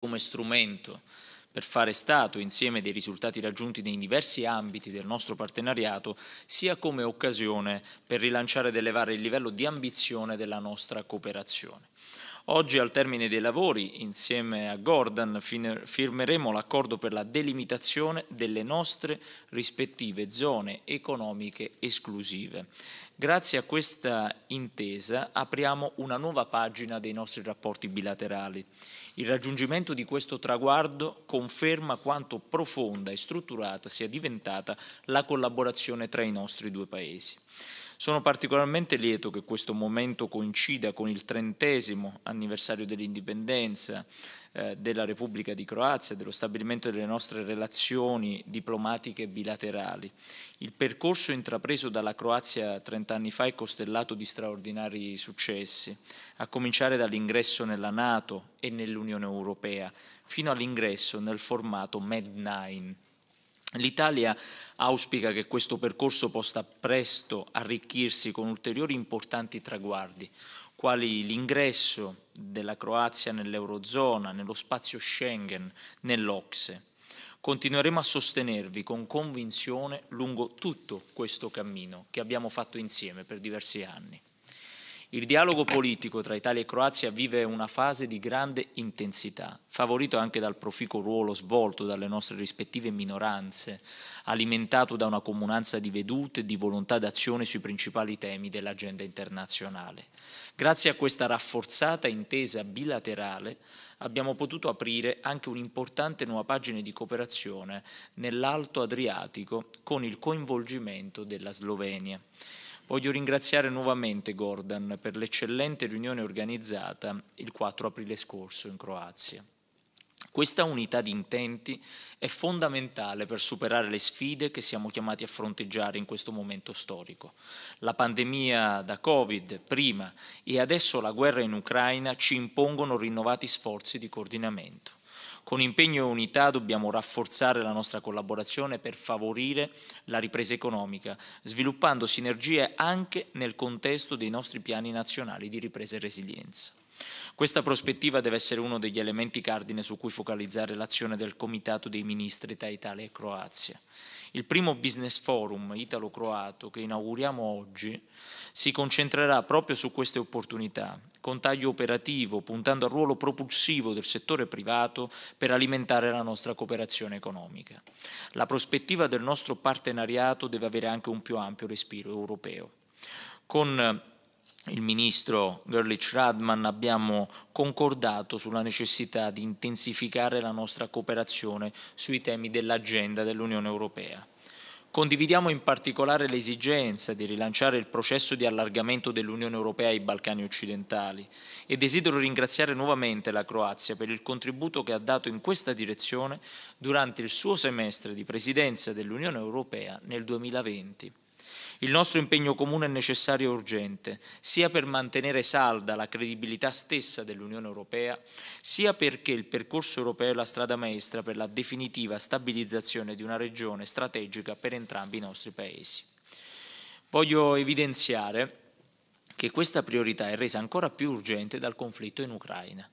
come strumento per fare stato insieme dei risultati raggiunti nei diversi ambiti del nostro partenariato, sia come occasione per rilanciare ed elevare il livello di ambizione della nostra cooperazione. Oggi al termine dei lavori, insieme a Gordon, firmeremo l'accordo per la delimitazione delle nostre rispettive zone economiche esclusive. Grazie a questa intesa apriamo una nuova pagina dei nostri rapporti bilaterali. Il raggiungimento di questo traguardo conferma quanto profonda e strutturata sia diventata la collaborazione tra i nostri due Paesi. Sono particolarmente lieto che questo momento coincida con il trentesimo anniversario dell'indipendenza eh, della Repubblica di Croazia, dello stabilimento delle nostre relazioni diplomatiche bilaterali. Il percorso intrapreso dalla Croazia 30 anni fa è costellato di straordinari successi, a cominciare dall'ingresso nella Nato e nell'Unione Europea, fino all'ingresso nel formato Med 9 L'Italia auspica che questo percorso possa presto arricchirsi con ulteriori importanti traguardi, quali l'ingresso della Croazia nell'Eurozona, nello spazio Schengen, nell'Ocse. Continueremo a sostenervi con convinzione lungo tutto questo cammino che abbiamo fatto insieme per diversi anni. Il dialogo politico tra Italia e Croazia vive una fase di grande intensità, favorito anche dal proficuo ruolo svolto dalle nostre rispettive minoranze, alimentato da una comunanza di vedute e di volontà d'azione sui principali temi dell'agenda internazionale. Grazie a questa rafforzata intesa bilaterale abbiamo potuto aprire anche un'importante nuova pagina di cooperazione nell'Alto Adriatico con il coinvolgimento della Slovenia. Voglio ringraziare nuovamente Gordon per l'eccellente riunione organizzata il 4 aprile scorso in Croazia. Questa unità di intenti è fondamentale per superare le sfide che siamo chiamati a fronteggiare in questo momento storico. La pandemia da Covid prima e adesso la guerra in Ucraina ci impongono rinnovati sforzi di coordinamento. Con impegno e unità dobbiamo rafforzare la nostra collaborazione per favorire la ripresa economica, sviluppando sinergie anche nel contesto dei nostri piani nazionali di ripresa e resilienza. Questa prospettiva deve essere uno degli elementi cardine su cui focalizzare l'azione del Comitato dei Ministri tra Italia e Croazia. Il primo business forum italo-croato che inauguriamo oggi si concentrerà proprio su queste opportunità, con taglio operativo, puntando al ruolo propulsivo del settore privato per alimentare la nostra cooperazione economica. La prospettiva del nostro partenariato deve avere anche un più ampio respiro europeo. Con il ministro Gerlich Radman abbiamo concordato sulla necessità di intensificare la nostra cooperazione sui temi dell'agenda dell'Unione Europea. Condividiamo in particolare l'esigenza di rilanciare il processo di allargamento dell'Unione Europea ai Balcani occidentali e desidero ringraziare nuovamente la Croazia per il contributo che ha dato in questa direzione durante il suo semestre di presidenza dell'Unione Europea nel 2020. Il nostro impegno comune è necessario e urgente, sia per mantenere salda la credibilità stessa dell'Unione Europea, sia perché il percorso europeo è la strada maestra per la definitiva stabilizzazione di una regione strategica per entrambi i nostri Paesi. Voglio evidenziare che questa priorità è resa ancora più urgente dal conflitto in Ucraina.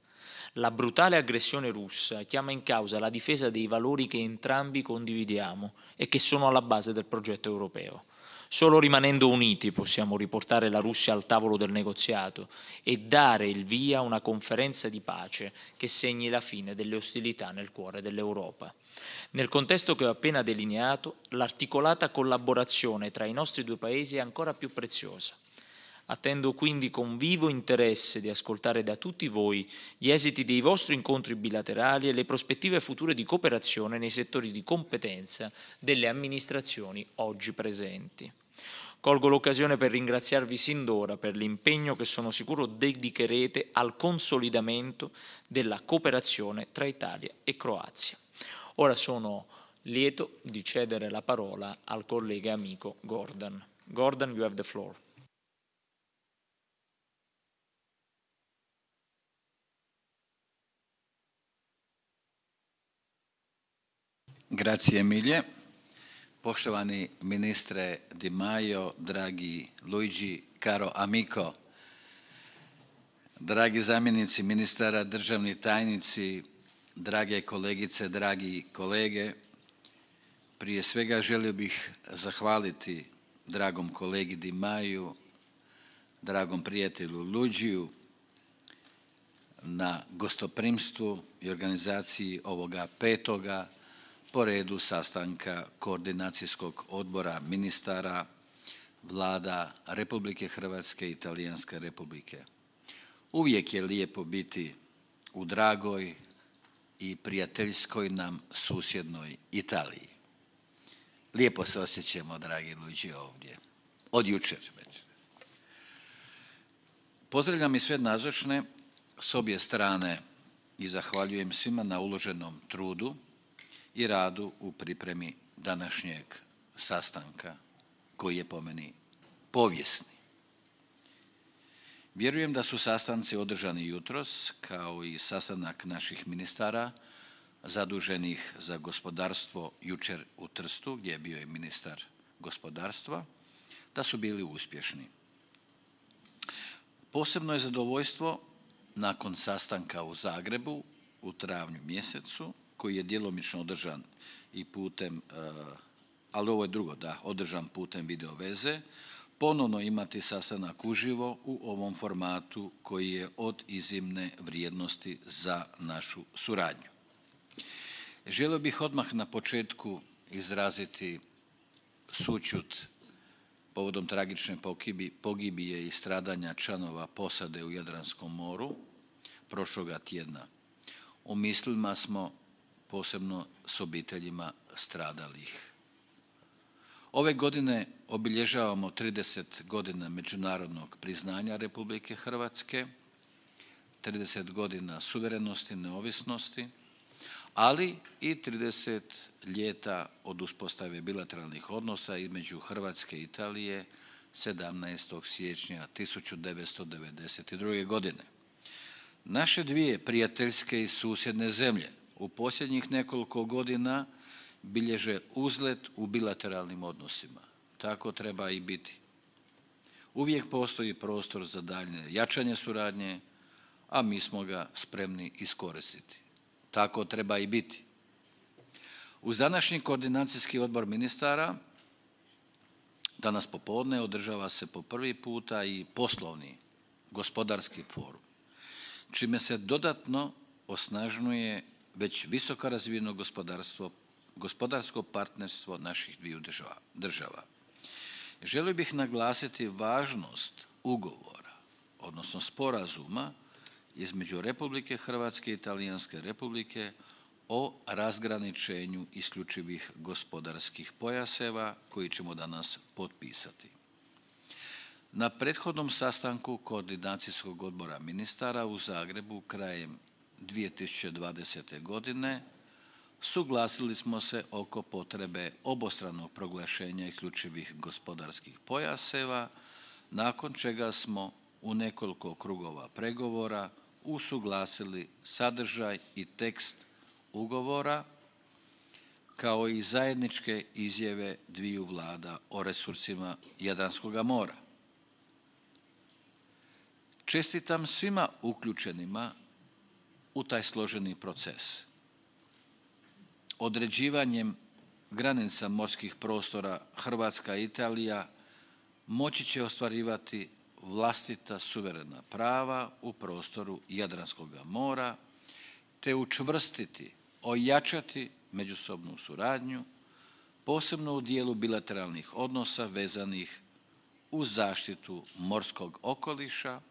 La brutale aggressione russa chiama in causa la difesa dei valori che entrambi condividiamo e che sono alla base del progetto europeo. Solo rimanendo uniti possiamo riportare la Russia al tavolo del negoziato e dare il via a una conferenza di pace che segni la fine delle ostilità nel cuore dell'Europa. Nel contesto che ho appena delineato, l'articolata collaborazione tra i nostri due paesi è ancora più preziosa. Attendo quindi con vivo interesse di ascoltare da tutti voi gli esiti dei vostri incontri bilaterali e le prospettive future di cooperazione nei settori di competenza delle amministrazioni oggi presenti. Colgo l'occasione per ringraziarvi sin d'ora per l'impegno che sono sicuro dedicherete al consolidamento della cooperazione tra Italia e Croazia. Ora sono lieto di cedere la parola al collega amico Gordon. Gordon, you have the floor. Grazie milje, Poštovani ministre Di Maio, dragi Luigi Caro Amico, dragi zamjenici ministara, državni tajnici, drage kolegice, dragi kolege, prije svega želio bih zahvaliti dragom kolegi Di Maju, dragom prijatelju Luđiju na gostoprimstvu i organizaciji ovoga petoga po redu sastanka koordinacijskog odbora ministara vlada Republike Hrvatske i Italijanske republike. Uvijek je lijepo biti u dragoj i prijateljskoj nam susjednoj Italiji. Lijepo se osjećamo, dragi Luigi, ovdje. Od jučer već. Pozdravljam i sve nazočne s obje strane i zahvaljujem svima na uloženom trudu i radu u pripremi današnjeg sastanka koji je po meni povijesni. Vjerujem da su sastanci održani jutros kao i sastanak naših ministara zaduženih za gospodarstvo jučer u Trstu gdje je bio i ministar gospodarstva da su bili uspješni. Posebno je zadovoljstvo nakon sastanka u Zagrebu u travnju mjesecu koji je djelomično održan i putem, e, ali ovo je drugo, da, održan putem video veze, ponovno imati sastanak uživo u ovom formatu koji je od izimne vrijednosti za našu suradnju. Želio bih odmah na početku izraziti sućut povodom tragične pogibije i stradanja članova posade u Jadranskom moru prošloga tjedna. U mislima smo posebno s obiteljima stradalih. Ove godine obilježavamo 30 godina međunarodnog priznanja Republike Hrvatske, 30 godina suverenosti, neovisnosti, ali i 30 ljeta od uspostave bilateralnih odnosa između Hrvatske i Italije 17. siječnja 1992. godine. Naše dvije prijateljske i susjedne zemlje u posljednjih nekoliko godina bilježe uzlet u bilateralnim odnosima. Tako treba i biti. Uvijek postoji prostor za daljnje jačanje suradnje, a mi smo ga spremni iskoristiti. Tako treba i biti. U današnji koordinacijski odbor ministara, danas popodne održava se po prvi puta i poslovni gospodarski forum, čime se dodatno osnažnuje već visoko razvijeno gospodarstvo, gospodarsko partnerstvo naših dviju država. Želio bih naglasiti važnost ugovora, odnosno sporazuma između Republike Hrvatske i Talijanske republike o razgraničenju isključivih gospodarskih pojaseva koji ćemo danas potpisati. Na prethodnom sastanku koordinacijskog odbora ministara u Zagrebu krajem 2020. godine suglasili smo se oko potrebe obostranog proglašenja isključivih gospodarskih pojaseva, nakon čega smo u nekoliko krugova pregovora usuglasili sadržaj i tekst ugovora kao i zajedničke izjave dviju vlada o resursima Jadranskog mora. Čestitam svima uključenima u taj složeni proces. Određivanjem granica morskih prostora Hrvatska i Italija moći će ostvarivati vlastita suverena prava u prostoru Jadranskog mora te učvrstiti, ojačati međusobnu suradnju, posebno u dijelu bilateralnih odnosa vezanih u zaštitu morskog okoliša,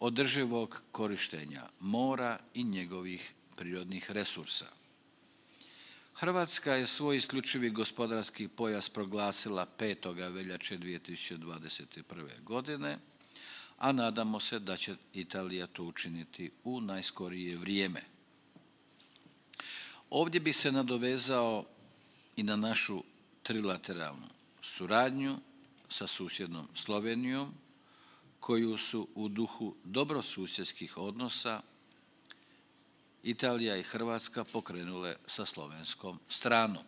održivog korištenja mora i njegovih prirodnih resursa. Hrvatska je svoj isključivi gospodarski pojas proglasila 5. veljače 2021. godine, a nadamo se da će Italija to učiniti u najskorije vrijeme. Ovdje bi se nadovezao i na našu trilateralnu suradnju sa susjednom Slovenijom, koju su u duhu dobrosusjedskih odnosa Italija i Hrvatska pokrenule sa slovenskom stranom.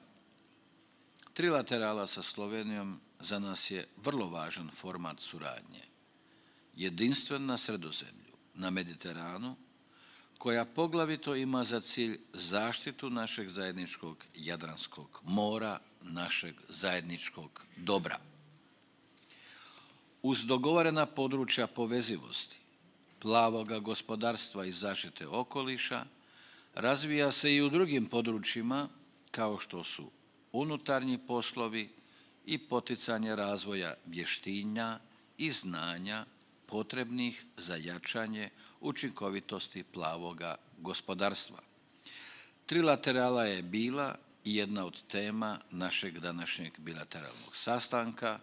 Trilaterala sa Slovenijom za nas je vrlo važan format suradnje. Jedinstven na sredozemlju, na Mediteranu, koja poglavito ima za cilj zaštitu našeg zajedničkog Jadranskog mora, našeg zajedničkog dobra uz dogovorena područja povezivosti, plavoga gospodarstva i zaštite okoliša, razvija se i u drugim područjima kao što su unutarnji poslovi i poticanje razvoja vještinja i znanja potrebnih za jačanje učinkovitosti plavoga gospodarstva. Trilaterala je bila jedna od tema našeg današnjeg bilateralnog sastanka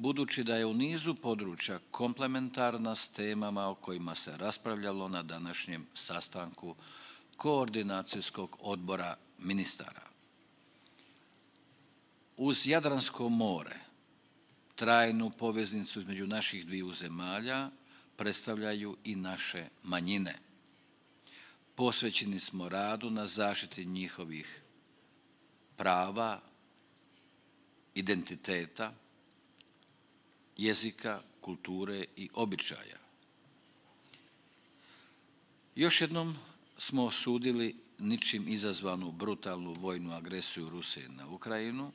budući da je u nizu područja komplementarna s temama o kojima se raspravljalo na današnjem sastanku koordinacijskog odbora ministara. Uz Jadransko more, trajnu poveznicu između naših dviju zemalja, predstavljaju i naše manjine. Posvećeni smo radu na zaštiti njihovih prava, identiteta, jezika, kulture i običaja. Još jednom smo osudili ničim izazvanu brutalnu vojnu agresiju Rusije na Ukrajinu,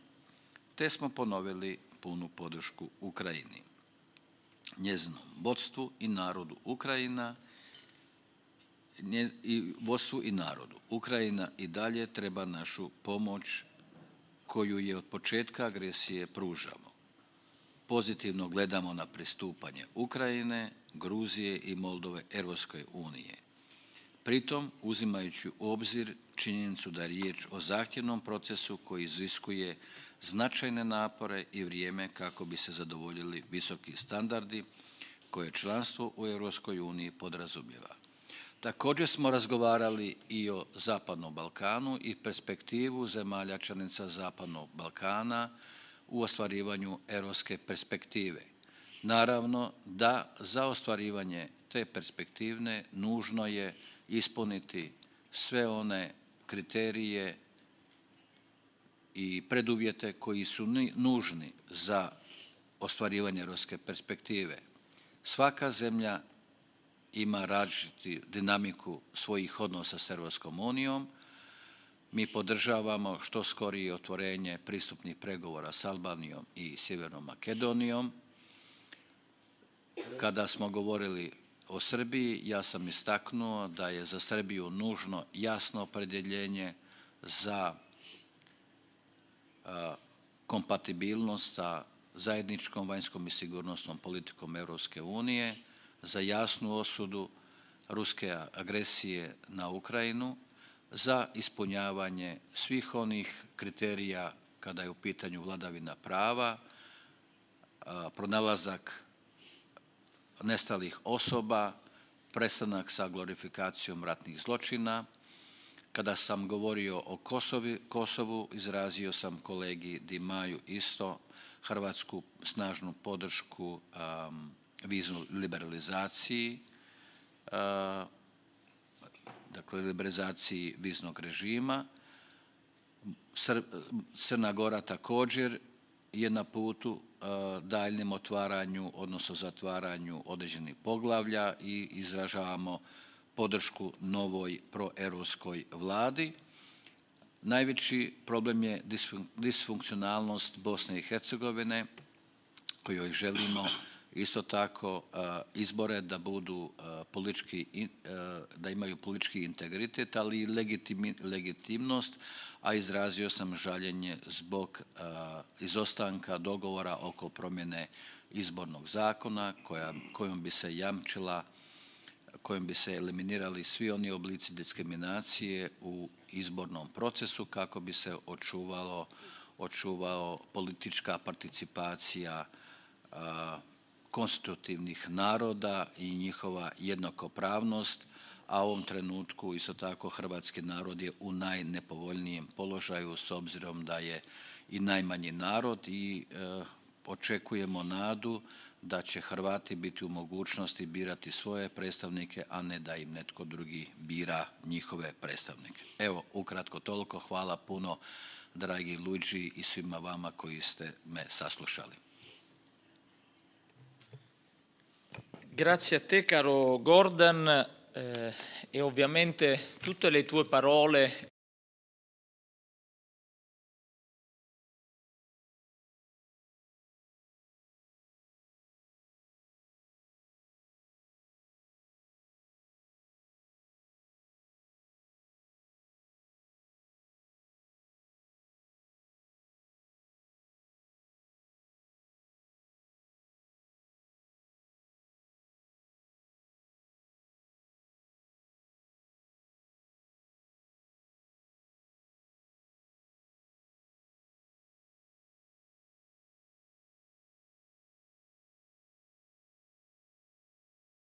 te smo ponovili punu podršku Ukrajini, njezinom vodstvu i narodu Ukrajina i vodstvu i narodu. Ukrajina i dalje treba našu pomoć koju je od početka agresije pružamo. Pozitivno gledamo na pristupanje Ukrajine, Gruzije i Moldove Europskoj unije. Pritom, uzimajući u obzir činjenicu da je riječ o zahtjevnom procesu koji iziskuje značajne napore i vrijeme kako bi se zadovoljili visoki standardi koje članstvo u Europskoj uniji podrazumijeva. Također smo razgovarali i o Zapadnom Balkanu i perspektivu zemalja članica Zapadnog Balkana – u ostvarivanju europske perspektive. Naravno da za ostvarivanje te perspektivne nužno je ispuniti sve one kriterije i preduvjete koji su nužni za ostvarivanje europske perspektive. Svaka zemlja ima različitu dinamiku svojih odnosa s Europskom unijom, mi podržavamo što skorije otvorenje pristupnih pregovora s Albanijom i Sjevernom Makedonijom. Kada smo govorili o Srbiji, ja sam istaknuo da je za Srbiju nužno jasno opredjeljenje za kompatibilnost sa zajedničkom vanjskom i sigurnosnom politikom Europske unije, za jasnu osudu ruske agresije na Ukrajinu za ispunjavanje svih onih kriterija kada je u pitanju vladavina prava, pronalazak nestalih osoba, prestanak sa glorifikacijom ratnih zločina. Kada sam govorio o Kosovu, izrazio sam kolegi Dimaju isto Hrvatsku snažnu podršku vizu liberalizaciji, dakle liberalizaciji viznog režima. Srna Gora također je na putu daljnim e, daljnjem otvaranju, odnosno zatvaranju određenih poglavlja i izražavamo podršku novoj proeuropskoj vladi. Najveći problem je disfunkcionalnost Bosne i Hercegovine kojoj želimo isto tako e, izbore da budu e, politički, e, da imaju politički integritet, ali i legitimnost, a izrazio sam žaljenje zbog izostanka dogovora oko promjene izbornog zakona kojom bi se jamčila kojom bi se eliminirali svi oni oblici diskriminacije u izbornom procesu kako bi se očuvalo očuvao politička participacija konstitutivnih naroda i njihova jednakopravnost, a u ovom trenutku isto tako hrvatski narod je u najnepovoljnijem položaju s obzirom da je i najmanji narod i e, očekujemo nadu da će Hrvati biti u mogućnosti birati svoje predstavnike, a ne da im netko drugi bira njihove predstavnike. Evo, ukratko toliko. Hvala puno, dragi Luđi i svima vama koji ste me saslušali. Grazie a te caro Gordon eh, e ovviamente tutte le tue parole